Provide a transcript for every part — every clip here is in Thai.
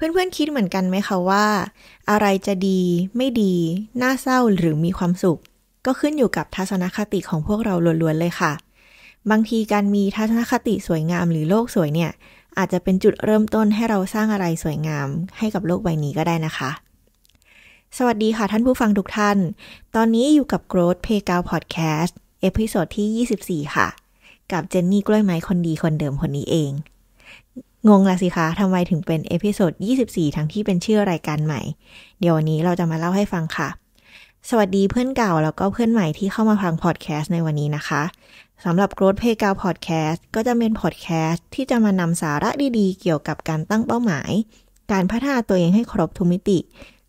เพื่อนๆ คิดเหมือนกันไหมคะว่า อะไรจะดี ไม่ดีน่าเศร้าหรือมีความสุข ก็ขึ้นอยู่กับทัศนคติของพวกเราล้วนๆเลยค่ะ บางทีการมีทัศนคติสวยงามหรือโลกสวยเนี่ย อาจจะเป็นจุดเริ่มต้นให้เราสร้างอะไรสวยงาม ให้กับโลกใบนี้ก็ได้นะคะ สวัสดีค่ะท่านผู้ฟังทุกท่าน ตอนนี้อยู่กับ Growth Playground Podcast เอพิโซดที่ 24 ค่ะ กับเจนนี่กล้วยไม้คนดีคนเดิมคนนี้เองงงละสิคะ ทำไมถึงเป็นเอพิโซด 24 ทั้งที่เป็นชื่อรายการใหม่ เดี๋ยววันนี้เราจะมาเล่าให้ฟังค่ะ สวัสดีเพื่อนเก่าแล้วก็เพื่อนใหม่ที่เข้ามาฟังพอดแคสต์ในวันนี้นะคะ สำหรับ Growth Pay 9 Podcast ก็จะเป็นพอดแคสต์ที่จะมานำสาระดีๆ เกี่ยวกับการตั้งเป้าหมาย การพัฒนาตัวเองให้ครบทุมิติ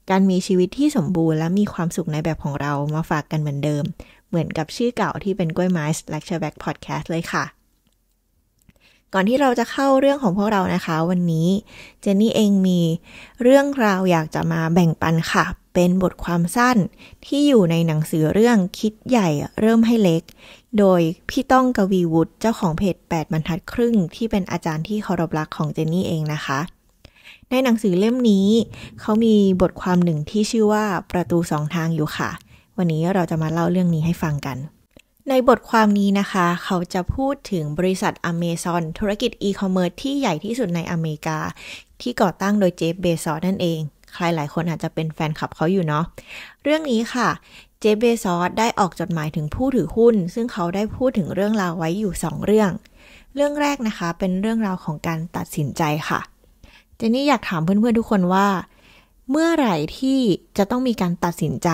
การมีชีวิตที่สมบูรณ์และมีความสุขในแบบของเรามาฝากกันเหมือนเดิม เหมือนกับชื่อเก่าที่เป็นกล้วยไม้ Lecture Back Podcast เลยค่ะก่อนที่เราจะเข้าเรื่องของพวกเรานะคะ วันนี้เจนนี่เองมีเรื่องราวอยากจะมาแบ่งปันค่ะ เป็นบทความสั้นที่อยู่ในหนังสือเรื่องคิดใหญ่เริ่มให้เล็ก โดย พี่ต้องกวีวุฒิเจ้าของเพจ 8บรรทัดครึ่งที่เป็นอาจารย์ที่เคารพรักของเจนนี่เองนะคะ ในหนังสือเล่มนี้เขามีบทความหนึ่งที่ชื่อว่าประตูสองทางอยู่ค่ะวันนี้เราจะมาเล่าเรื่องนี้ให้ฟังกันในบทความนี้นะคะ เขาจะพูดถึงบริษัท Amazon ธุรกิจอีคอมเมิร์ซที่ใหญ่ที่สุดในอเมริกา ที่ก่อตั้งโดยเจฟเบซอสนั่นเองใครหลายคนอาจจะเป็นแฟนคลับเขาอยู่เนาะเรื่องนี้ค่ะเจฟเบซอสได้ออกจดหมายถึงผู้ถือหุ้น ซึ่งเขาได้พูดถึงเรื่องราวไว้อยู่ 2 เรื่อง เรื่องแรกนะคะเป็นเรื่องราวของการตัดสินใจค่ะเจนี่อยากถามเพื่อนๆทุกคนว่า เมื่อไหร่ที่จะต้องมีการตัดสินใจ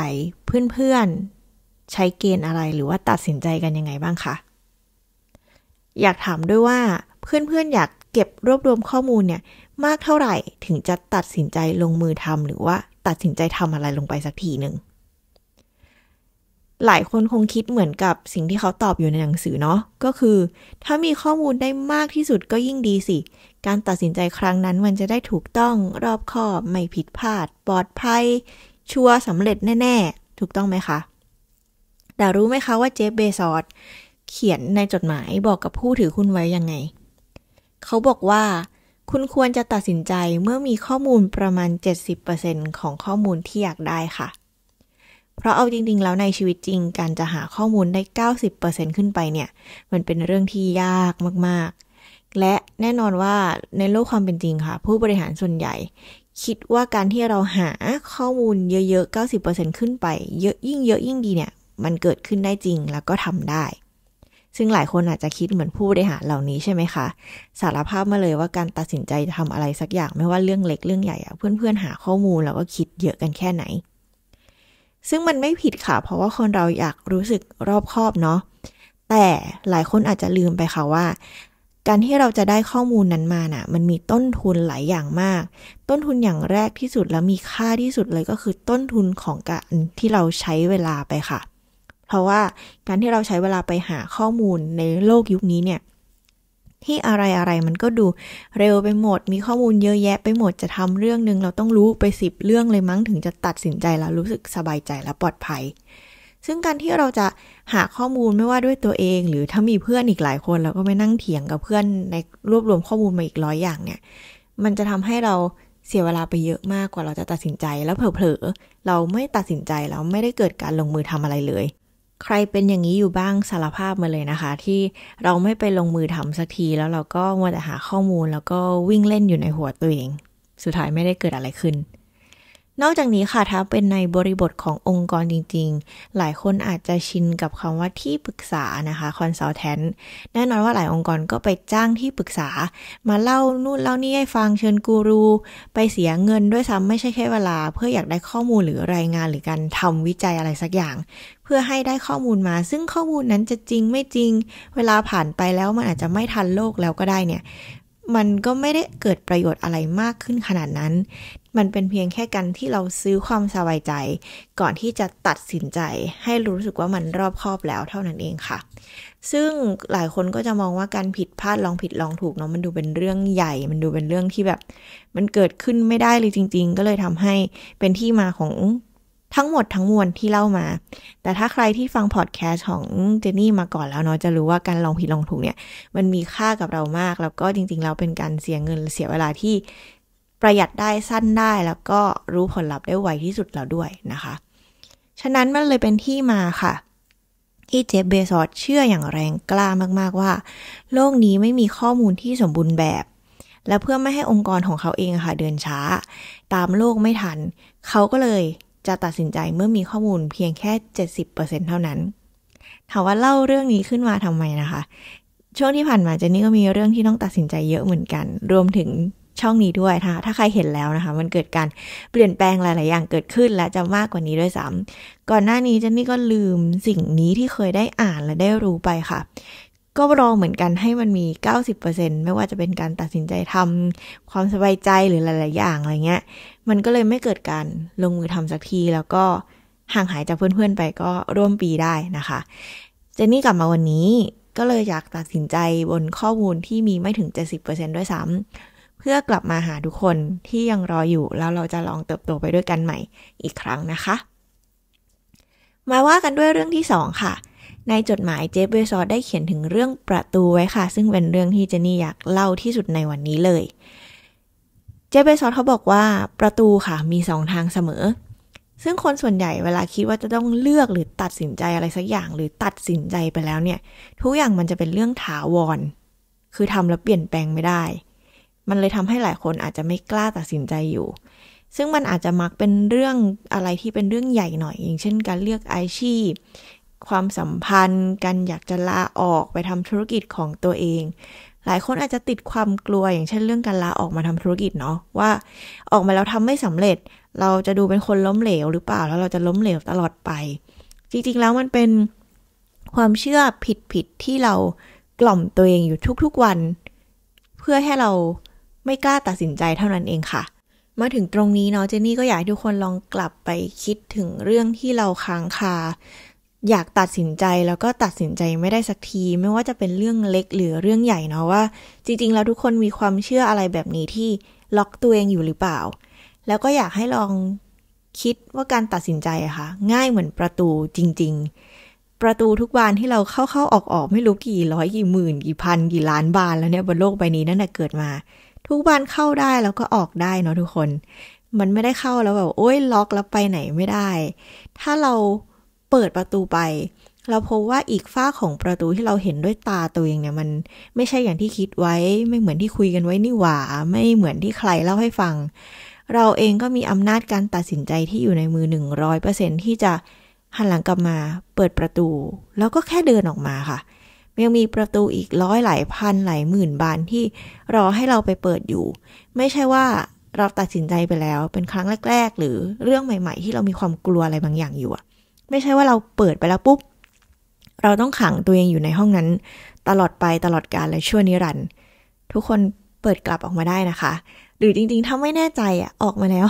เพื่อนใช้เกณฑ์อะไรหรือว่าตัดสินใจกันยังไงบ้างคะ อยากถามด้วยว่าเพื่อนๆ อยากเก็บรวบรวมข้อมูลเนี่ยมากเท่าไหร่ถึงจะตัดสินใจลงมือทำหรือว่าตัดสินใจทำอะไรลงไปสักทีหนึ่งหลายคนคงคิดเหมือนกับสิ่งที่เขาตอบอยู่ในหนังสือเนาะก็คือ ถ้ามีข้อมูลได้มากที่สุดก็ยิ่งดีสิ การตัดสินใจครั้งนั้นมันจะได้ถูกต้อง รอบคอบไม่ผิดพลาด ปลอดภัย ชัวร์สำเร็จแน่ ๆ ถูกต้องไหมคะแต่รู้ไหมคะว่าเจฟเบซอสเขียนในจดหมายบอกกับผู้ถือหุ้นไว้ยังไง เขาบอกว่าคุณควรจะตัดสินใจเมื่อมีข้อมูลประมาณ 70%ของข้อมูลที่อยากได้ค่ะ เพราะเอาจริงๆแล้วในชีวิตจริงการจะหาข้อมูลได้ 90%ขึ้นไปเนี่ย มันเป็นเรื่องที่ยากมากๆ และแน่นอนว่าในโลกความเป็นจริงค่ะ ผู้บริหารส่วนใหญ่ คิดว่าการที่เราหาข้อมูลเยอะๆ 90%ขึ้นไปเยอะยิ่งเยอะยิ่งดีเนี่ยมันเกิดขึ้นได้จริงแล้วก็ทำได้ ซึ่งหลายคนอาจจะคิดเหมือนผู้บริหารเหล่านี้ใช่ไหมคะ สารภาพมาเลยว่าการตัดสินใจทำอะไรสักอย่างไม่ว่าเรื่องเล็กเรื่องใหญ่อะเพื่อนๆหาข้อมูลแล้วก็คิดเยอะกันแค่ไหน ซึ่งมันไม่ผิดค่ะ เพราะว่าคนเราอยากรู้สึกรอบคอบเนาะ แต่หลายคนอาจจะลืมไปค่ะว่า การที่เราจะได้ข้อมูลนั้นมานะ่ะมันมีต้นทุนหลายอย่างมาก ต้นทุนอย่างแรกที่สุดแล้วมีค่าที่สุดเลยก็คือต้นทุนของการที่เราใช้เวลาไปค่ะเพราะว่าการที่เราใช้เวลาไปหาข้อมูลในโลกยุคนี้เนี่ย ที่อะไรอะไรมันก็ดูเร็วไปหมด มีข้อมูลเยอะแยะ ไปหมด จะทำเรื่องหนึ่งเราต้องรู้ไปสิบเรื่องเลยมั้งถึงจะตัดสินใจแล้วรู้สึกสบายใจและปลอดภัย ซึ่งการที่เราจะหาข้อมูลไม่ว่าด้วยตัวเอง หรือถ้ามีเพื่อนอีกหลายคน เราก็ไปนั่งเถียงกับเพื่อนในรวบรวมข้อมูลมาอีกร้อยอย่างเนี่ย มันจะทำให้เราเสียเวลาไปเยอะมากกว่าเราจะตัดสินใจแล้วเผลอ ๆ เราไม่ตัดสินใจแล้วไม่ได้เกิดการลงมือทำอะไรเลยใครเป็นอย่างนี้อยู่บ้างสารภาพมาเลยนะคะ ที่เราไม่ไปลงมือทำสักทีแล้วเราก็มัวแต่หาข้อมูลแล้วก็วิ่งเล่นอยู่ในหัวตัวเอง สุดท้ายไม่ได้เกิดอะไรขึ้นนอกจากนี้ค่ะถ้าเป็นในบริบทขององค์กรจริง ๆ หลายคนอาจจะชินกับคำว่าที่ปรึกษานะคะคอนซัลแทนแน่นอนว่าหลายองค์กรก็ไปจ้างที่ปรึกษา มาเล่านู่นเล่านี่ให้ฟังเชิญกูรู ไปเสียเงินด้วยซ้ำไม่ใช่แค่เวลา เพื่ออยากได้ข้อมูลหรือรายงานหรือการทำวิจัยอะไรสักอย่าง เพื่อให้ได้ข้อมูลมา ซึ่งข้อมูลนั้นจะจริงไม่จริง เวลาผ่านไปแล้วมันอาจจะไม่ทันโลกแล้วก็ได้เนี่ยมันก็ไม่ได้เกิดประโยชน์อะไรมากขึ้นขนาดนั้น มันเป็นเพียงแค่การที่เราซื้อความสบายใจก่อนที่จะตัดสินใจ ให้รู้สึกว่ามันรอบคอบแล้วเท่านั้นเองค่ะ ซึ่งหลายคนก็จะมองว่าการผิดพลาดลองผิดลองถูกเนาะมันดูเป็นเรื่องใหญ่ มันดูเป็นเรื่องที่แบบ มันเกิดขึ้นไม่ได้เลยจริง ๆ ก็เลยทำให้เป็นที่มาของทั้งหมดทั้งมวลที่เล่ามา แต่ถ้าใครที่ฟังพอดแคสต์ของเจนนี่มาก่อนแล้วเนาะจะรู้ว่าการลองผิดลองถูกเนี่ย มันมีค่ากับเรามาก แล้วก็จริงๆเราเป็นการเสียเงินเสียเวลาที่ประหยัดได้สั้นได้ แล้วก็รู้ผลลัพธ์ได้ไวที่สุดแล้วด้วยนะคะ ฉะนั้นมันเลยเป็นที่มาค่ะที่เจฟเบซอสเชื่ออย่างแรงกล้ามากๆว่า โลกนี้ไม่มีข้อมูลที่สมบูรณ์แบบ และเพื่อไม่ให้องค์กรของเขาเองค่ะเดินช้า ตามโลกไม่ทัน เขาก็เลยจะตัดสินใจเมื่อมีข้อมูลเพียงแค่ 70%เท่านั้น ถามว่าเล่าเรื่องนี้ขึ้นมาทำไมนะคะ ช่วงที่ผ่านมาเจนนี่ก็มีเรื่องที่ต้องตัดสินใจเยอะเหมือนกัน รวมถึงช่องนี้ด้วยถ้าถ้าใครเห็นแล้วนะคะ มันเกิดการเปลี่ยนแปลงหลาย ๆ อย่างเกิดขึ้น และจะมากกว่านี้ด้วยซ้ำก่อนหน้านี้เจนนี่ก็ลืมสิ่งนี้ที่เคยได้อ่านและได้รู้ไปค่ะก็รองเหมือนกันให้มันมี 90%ไม่ว่าจะเป็นการตัดสินใจทำความสบายใจหรือหลาย ๆ อย่างอะไรเงี้ย มันก็เลยไม่เกิดการลงมือทำสักที แล้วก็ห่างหายจากเพื่อนๆไปก็ร่วมปีได้นะคะเจนนี่กลับมาวันนี้ก็เลยอยากตัดสินใจบนข้อมูลที่มีไม่ถึง 70%ด้วยซ้ำเพื่อกลับมาหาทุกคนที่ยังรออยู่ แล้วเราจะลองเติบโตไปด้วยกันใหม่อีกครั้งนะคะมาว่ากันด้วยเรื่องที่ 2 ค่ะในจดหมายเจฟเบซอสได้เขียนถึงเรื่องประตูไว้ค่ะ ซึ่งเป็นเรื่องที่เจนนี่อยากเล่าที่สุดในวันนี้เลย เจฟเบซอสเขาบอกว่าประตูค่ะมีสองทางเสมอ ซึ่งคนส่วนใหญ่เวลาคิดว่าจะต้องเลือกหรือตัดสินใจอะไรสักอย่างหรือตัดสินใจไปแล้วเนี่ย ทุกอย่างมันจะเป็นเรื่องถาวร คือทำแล้วเปลี่ยนแปลงไม่ได้ มันเลยทำให้หลายคนอาจจะไม่กล้าตัดสินใจอยู่ ซึ่งมันอาจจะมักเป็นเรื่องอะไรที่เป็นเรื่องใหญ่หน่อยอย่าง เช่น การเลือกอาชีพความสัมพันธ์กันอยากจะลาออกไปทำธุรกิจของตัวเอง หลายคนอาจจะติดความกลัวอย่างเช่นเรื่องการลาออกมาทำธุรกิจเนาะว่าออกมาแล้วทำไม่สำเร็จ เราจะดูเป็นคนล้มเหลวหรือเปล่าแล้วเราจะล้มเหลวตลอดไป จริงๆแล้วมันเป็นความเชื่อผิดๆที่เรากล่อมตัวเองอยู่ทุกๆวัน เพื่อให้เราไม่กล้าตัดสินใจเท่านั้นเองค่ะ มาถึงตรงนี้เนาะเจนนี่ก็อยากให้ทุกคนลองกลับไปคิดถึงเรื่องที่เราค้างคาอยากตัดสินใจแล้วก็ตัดสินใจไม่ได้สักที ไม่ว่าจะเป็นเรื่องเล็กหรือเรื่องใหญ่เนาะว่า จริงๆ แล้วทุกคนมีความเชื่ออะไรแบบนี้ที่ล็อกตัวเองอยู่หรือเปล่า แล้วก็อยากให้ลองคิดว่าการตัดสินใจอะค่ะง่ายเหมือนประตูจริงๆ ประตูทุกบานที่เราเข้าๆออกๆไม่รู้กี่ ร้อยกี่หมื่นกี่พัน กี่ล้านบาน แล้วเนี่ยบนโลกใบนี้นั่นแหะเกิดมา ทุกบานเข้าได้แล้วก็ออกได้เนาะทุกคน มันไม่ได้เข้าแล้วแบบโอ้ยล็อกแล้วไปไหนไม่ได้ ถ้าเราเปิดประตูไป เราพบว่าอีกฝ้าของประตูที่เราเห็นด้วยตาตัวเองเนี่ยมันไม่ใช่อย่างที่คิดไว้ไม่เหมือนที่คุยกันไว้นี่หว่าไม่เหมือนที่ใครเล่าให้ฟัง เราเองก็มีอำนาจการตัดสินใจที่อยู่ในมือหนึ่งรร้ออยเเป์ซ็นที่จะหันหลังกลับมาเปิดประตู แล้วก็แค่เดินออกมาค่ะยังมีประตูอีกร้อยหลายพันหลายหมื่นบานที่รอให้เราไปเปิดอยู่ ไม่ใช่ว่าเราตัดสินใจไปแล้วเป็นครั้งแรก ๆ หรือเรื่องใหม่ๆ ที่เรามีความกลัวอะไรบางอย่างอยู่อะไม่ใช่ว่าเราเปิดไปแล้วปุ๊บ เราต้องขังตัวเองอยู่ในห้องนั้น ตลอดไปตลอดกาลและชั่วนิรันดร์ทุกคนเปิดกลับออกมาได้นะคะ หรือจริงๆถ้าไม่แน่ใจอ่ะออกมาแล้ว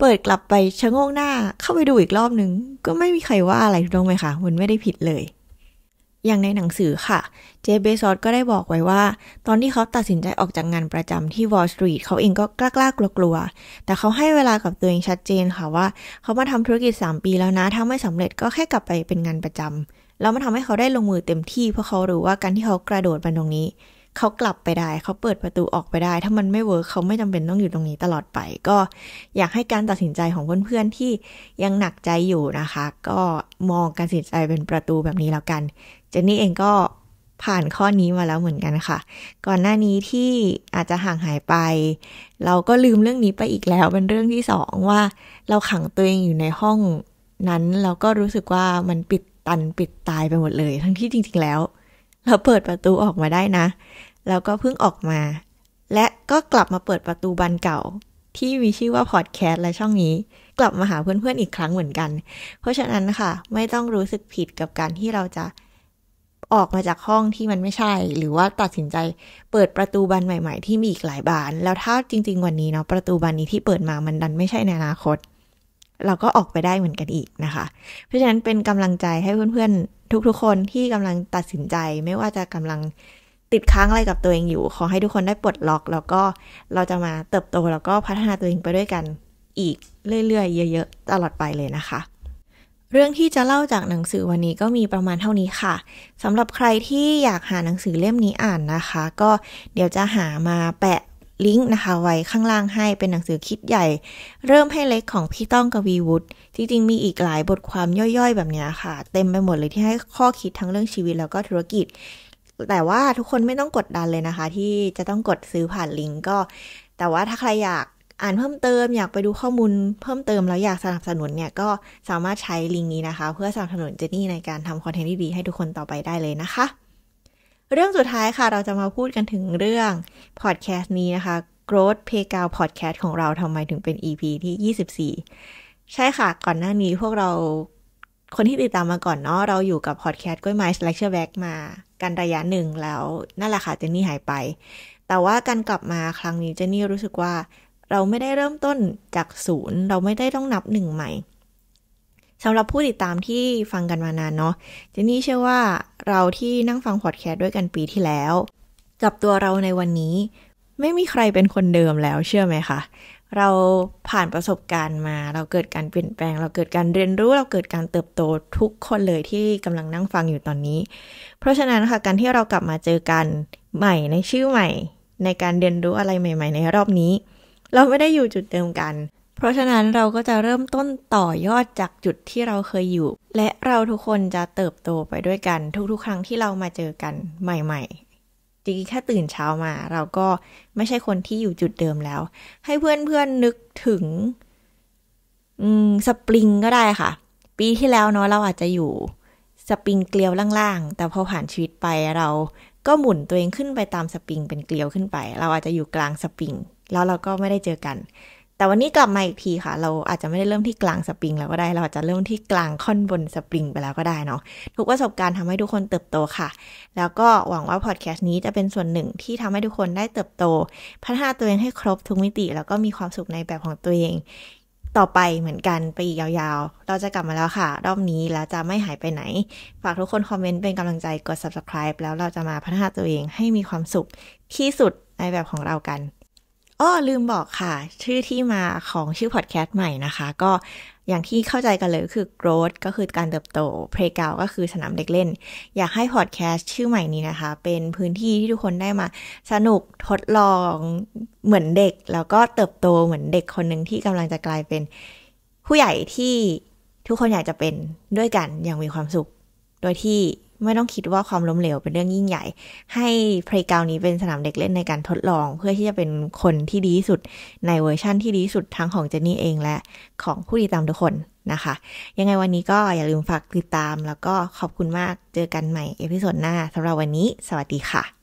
เปิดกลับไปชะโงกหน้า เข้าไปดูอีกรอบนึง ก็ไม่มีใครว่าอะไรถูกต้องไหมคะมันไม่ได้ผิดเลยอย่างในหนังสือค่ะเจเบซอสก็ได้บอกไว้ว่า ตอนที่เขาตัดสินใจออกจากงานประจำที่วอลสตรีทเขาเองก็กล้ากลัวกลัวแต่เขาให้เวลากับตัวเองชัดเจนค่ะว่า เขามาทำธุรกิจ 3 ปีแล้วนะ ถ้าไม่สำเร็จก็แค่กลับไปเป็นงานประจำแล้วมันทำให้เขาได้ลงมือเต็มที่ เพราะเขารู้ว่าการที่เขากระโดดมาตรงนี้ เขากลับไปได้ เขาเปิดประตูออกไปได้ ถ้ามันไม่เวิร์กเขาไม่จำเป็นต้องอยู่ตรงนี้ ตลอดไป ก็ อยากให้การตัดสินใจของเพื่อนๆที่ยังหนักใจอยู่นะคะ ก็มองการตัดสินใจเป็นประตูแบบนี้แล้วกันเจนนี่เองก็ผ่านข้อนี้มาแล้วเหมือนกันค่ะ ก่อนหน้านี้ที่อาจจะห่างหายไป เราก็ลืมเรื่องนี้ไปอีกแล้ว เป็นเรื่องที่สองว่า เราขังตัวเองอยู่ในห้องนั้นเราก็รู้สึกว่ามันปิดตันปิดตายไปหมดเลย ทั้งที่จริงๆแล้ว เราเปิดประตูออกมาได้นะ แล้วก็เพิ่งออกมา และก็กลับมาเปิดประตูบานเก่า ที่มีชื่อว่าพอดแคสต์และช่องนี้ กลับมาหาเพื่อนๆอีกครั้งเหมือนกัน เพราะฉะนั้นค่ะไม่ต้องรู้สึกผิดกับการที่เราจะออกมาจากห้องที่มันไม่ใช่หรือว่าตัดสินใจเปิดประตูบานใหม่ๆที่มีอีกหลายบาน แล้วถ้าจริง ๆวันนี้ เนาะประตูบานนี้ที่เปิดมามันดันไม่ใช่ในอนาคต เราก็ออกไปได้เหมือนกันอีกนะคะ เพราะฉะนั้นเป็นกำลังใจให้เพื่อนๆ ทุก ๆคนที่กำลังตัดสินใจไม่ว่าจะกำลังติดค้างอะไรกับตัวเองอยู่ ขอให้ทุกคนได้ปลดล็อก แล้วก็เราจะมาเติบโตแล้วก็พัฒนาตัวเองไปด้วยกัน อีกเรื่อยๆเยอะ ๆ ตลอดไปเลยนะคะเรื่องที่จะเล่าจากหนังสือวันนี้ก็มีประมาณเท่านี้ค่ะสำหรับใครที่อยากหาหนังสือเล่มนี้อ่านนะคะ ก็เดี๋ยวจะหามาแปะลิงก์นะคะไว้ข้างล่างให้เป็นหนังสือคิดใหญ่ เริ่มให้เล็กของพี่ต้องกวีวุฒิจริงๆมีอีกหลายบทความย่อยๆแบบนี้ค่ะ เต็มไปหมดเลยที่ให้ข้อคิดทั้งเรื่องชีวิตแล้วก็ธุรกิจ แต่ว่าทุกคนไม่ต้องกดดันเลยนะคะ ที่จะต้องกดซื้อผ่านลิงก์ก็แต่ว่าถ้าใครอยากอ่านเพิ่มเติมอยากไปดูข้อมูลเพิ่มเติม แล้วอยากสนับสนุนเนี่ยก็สามารถใช้ลิงก์นี้นะคะ เพื่อสนับสนุนเจนนี่ในการทำคอนเทนต์ดีๆให้ทุกคนต่อไปได้เลยนะคะ เรื่องสุดท้ายค่ะ เราจะมาพูดกันถึงเรื่องพอดแคสต์นี้นะคะ Growth p a y g a l Podcast ของเราทำไมถึงเป็น EP ที่ 24 ใช่ค่ะก่อนหน้านี้พวกเราคนที่ติดตามมาก่อนเนาะเราอยู่กับพอดแคสต์กล้วยไม้ Lecture Back มากันระยะหนึ่งแล้วนั่นแหละค่ะเจนนี่หายไป แต่ว่าการกลับมาครั้งนี้เจนนี่รู้สึกว่าเราไม่ได้เริ่มต้นจากศูนย์ เราไม่ได้ต้องนับหนึ่งใหม่สำหรับผู้ติดตามที่ฟังกันมานานเนาะเจนนี่เชื่อว่าเราที่นั่งฟังพอดแคสต์ด้วยกันปีที่แล้ว กับตัวเราในวันนี้ ไม่มีใครเป็นคนเดิมแล้ว เชื่อไหมคะ เราผ่านประสบการณ์มา เราเกิดการเปลี่ยนแปลง เราเกิดการเรียนรู้ เราเกิดการเติบโตทุกคนเลยที่กำลังนั่งฟังอยู่ตอนนี้ เพราะฉะนั้นค่ะ การที่เรากลับมาเจอกันใหม่ ในชื่อใหม่ ในการเรียนรู้อะไรใหม่ๆ ในรอบนี้เราไม่ได้อยู่จุดเดิมกัน เพราะฉะนั้นเราก็จะเริ่มต้นต่อยอดจากจุดที่เราเคยอยู่ และเราทุกคนจะเติบโตไปด้วยกัน ทุก ๆ ครั้งที่เรามาเจอกันใหม่ ๆ จริงๆ แค่ตื่นเช้ามา เราก็ไม่ใช่คนที่อยู่จุดเดิมแล้ว ให้เพื่อนๆนึกถึงสปริงก็ได้ค่ะ ปีที่แล้วเนาะเราอาจจะอยู่ สปริงเกลียวล่างๆ แต่พอผ่านชีวิตไปเราก็หมุนตัวเองขึ้นไปตามสปริงเป็นเกลียวขึ้นไป เราอาจจะอยู่กลางสปริงแล้วเราก็ไม่ได้เจอกัน แต่วันนี้กลับมาอีกทีค่ะ เราอาจจะไม่ได้เริ่มที่กลางสปริงแล้วก็ได้ เราอาจจะเริ่มที่กลาง ค่อนบนสปริงไปแล้วก็ได้เนาะ ทุกประสบการณ์ทำให้ทุกคนเติบโตค่ะ แล้วก็หวังว่าพอดแคสต์นี้จะเป็นส่วนหนึ่งที่ทำให้ทุกคนได้เติบโต พัฒนาตัวเองให้ครบทุกมิติ แล้วก็มีความสุขในแบบของตัวเอง ต่อไปเหมือนกันไปอีกยาวๆ เราจะกลับมาแล้วค่ะ รอบนี้แล้วจะไม่หายไปไหน ฝากทุกคนคอมเมนต์เป็นกำลังใจ กด subscribe แล้วเราจะมาพัฒนาตัวเองให้มีความสุขที่สุดในแบบของเรากันอ้อลืมบอกค่ะ ชื่อที่มาของชื่อพอดแคสต์ใหม่นะคะ ก็อย่างที่เข้าใจกันเลยคือ growth ก็คือการเติบโต playground ก็คือสนามเด็กเล่นอยากให้พอดแคสต์ชื่อใหม่นี้นะคะ เป็นพื้นที่ที่ทุกคนได้มา สนุกทดลอง เหมือนเด็ก แล้วก็เติบโตเหมือนเด็กคนหนึ่งที่กำลังจะกลายเป็น ผู้ใหญ่ที่ทุกคนอยากจะเป็นด้วยกันอย่างมีความสุข โดยที่ไม่ต้องคิดว่าความล้มเหลวเป็นเรื่องยิ่งใหญ่ ให้ playground นี้เป็นสนามเด็กเล่นในการทดลอง เพื่อที่จะเป็นคนที่ดีที่สุด ในเวอร์ชั่นที่ดีที่สุดทั้งของเจนนี่เองและของผู้ติดตามทุกคนนะคะ ยังไงวันนี้ก็อย่าลืมฝากติดตาม แล้วก็ขอบคุณมากเจอกันใหม่เอพิโซดหน้าสำหรับวันนี้สวัสดีค่ะ